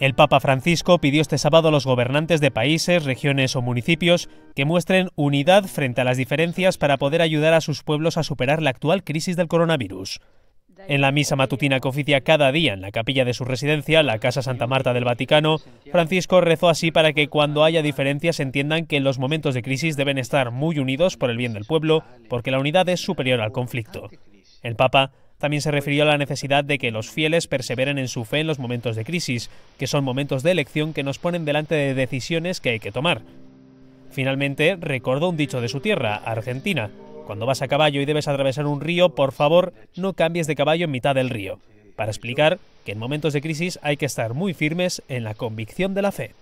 El Papa Francisco pidió este sábado a los gobernantes de países, regiones o municipios que muestren unidad frente a las diferencias para poder ayudar a sus pueblos a superar la actual crisis del coronavirus. En la misa matutina que oficia cada día en la capilla de su residencia, la Casa Santa Marta del Vaticano, Francisco rezó así para que cuando haya diferencias entiendan que en los momentos de crisis deben estar muy unidos por el bien del pueblo, porque la unidad es superior al conflicto. El Papa también se refirió a la necesidad de que los fieles perseveren en su fe en los momentos de crisis, que son momentos de elección que nos ponen delante de decisiones que hay que tomar. Finalmente, recordó un dicho de su tierra, Argentina. Cuando vas a caballo y debes atravesar un río, por favor, no cambies de caballo en mitad del río, para explicar que en momentos de crisis hay que estar muy firmes en la convicción de la fe.